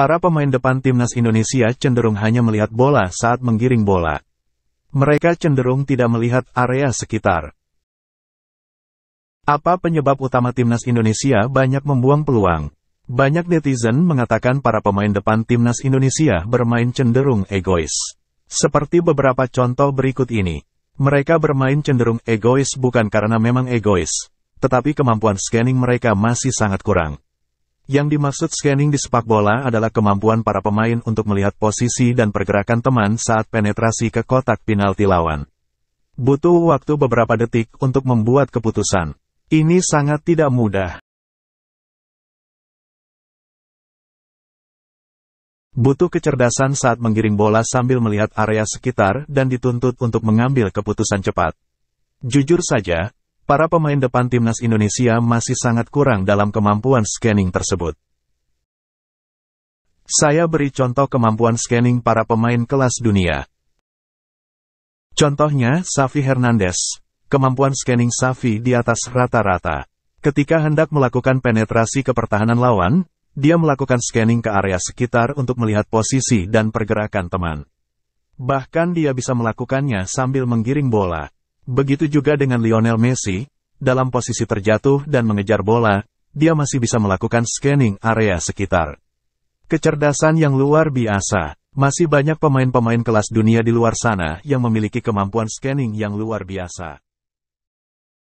Para pemain depan timnas Indonesia cenderung hanya melihat bola saat menggiring bola. Mereka cenderung tidak melihat area sekitar. Apa penyebab utama timnas Indonesia banyak membuang peluang? Banyak netizen mengatakan para pemain depan timnas Indonesia bermain cenderung egois. Seperti beberapa contoh berikut ini. Mereka bermain cenderung egois bukan karena memang egois, tetapi kemampuan scanning mereka masih sangat kurang. Yang dimaksud scanning di sepak bola adalah kemampuan para pemain untuk melihat posisi dan pergerakan teman saat penetrasi ke kotak penalti lawan. Butuh waktu beberapa detik untuk membuat keputusan. Ini sangat tidak mudah. Butuh kecerdasan saat menggiring bola sambil melihat area sekitar dan dituntut untuk mengambil keputusan cepat. Jujur saja, para pemain depan timnas Indonesia masih sangat kurang dalam kemampuan scanning tersebut. Saya beri contoh kemampuan scanning para pemain kelas dunia. Contohnya, Safi Hernandez. Kemampuan scanning Safi di atas rata-rata. Ketika hendak melakukan penetrasi ke pertahanan lawan, dia melakukan scanning ke area sekitar untuk melihat posisi dan pergerakan teman. Bahkan dia bisa melakukannya sambil menggiring bola. Begitu juga dengan Lionel Messi, dalam posisi terjatuh dan mengejar bola, dia masih bisa melakukan scanning area sekitar. Kecerdasan yang luar biasa. Masih banyak pemain-pemain kelas dunia di luar sana yang memiliki kemampuan scanning yang luar biasa.